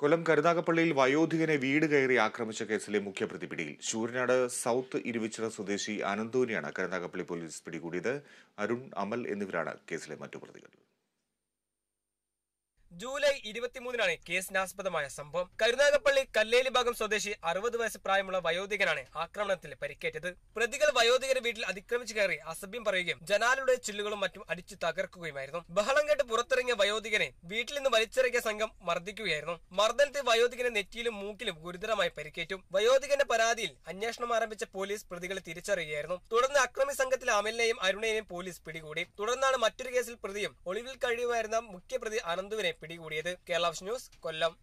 കൊല്ലം കരുനാഗപ്പള്ളിയിൽ വയോധികനെ വീട് കയറി ആക്രമിച്ച കേസിലെ മുഖ്യപ്രതി പിടിയിൽ ശൂരനാട് സൗത്ത് ഇരുവിച്ചിറ സ്വദേശി അനന്തോനിയാണ് കരുനാഗപ്പള്ളി പോലീസ് പിടികൂടിയത് അരുൺ അമൽ എന്നിവരാണ് കേസിലെ മറ്റു പ്രതികൾ ജൂലൈ ഇരുപത്തിമൂന്നിനാണ് കേസിനാസ്പദമായ സംഭവം കരുനാഗപ്പള്ളി കല്ലേലി ഭാഗം സ്വദേശി അറുപത് വയസ്സ് പ്രായമുള്ള വയോധികനാണ് ആക്രമണത്തിൽ പരിക്കേറ്റത് പ്രതികൾ വയോധികരെ വീട്ടിൽ അതിക്രമിച്ചു കയറി അസഭ്യം പറയുകയും ജനാലുടെ ചില്ലുകളും മറ്റും അടിച്ചു തകർക്കുകയുമായിരുന്നു ബഹളം കേട്ട് പുറത്തിറങ്ങിയ വയോധികനെ വീട്ടിൽ നിന്ന് വലിച്ചിറക്കിയ സംഘം മർദ്ദിക്കുകയായിരുന്നു മർദ്ദനത്തിൽ വയോധികനെ നെറ്റിയിലും മൂക്കിലും ഗുരുതരമായി പരിക്കേറ്റു വയോധികന്റെ പരാതിയിൽ അന്വേഷണം ആരംഭിച്ച പോലീസ് പ്രതികളെ തിരിച്ചറിയുകയായിരുന്നു തുടർന്ന് അക്രമി സംഘത്തിലെ അമലിനെയും അരുണേയും പോലീസ് പിടികൂടി തുടർന്നാണ് മറ്റൊരു കേസിൽ പ്രതിയും ഒളിവിൽ കഴിയുമായിരുന്ന മുഖ്യപ്രതി അനന്തുവിനെ പിടി പിടികൂടിയത് കേരള ന്യൂസ് കൊല്ലം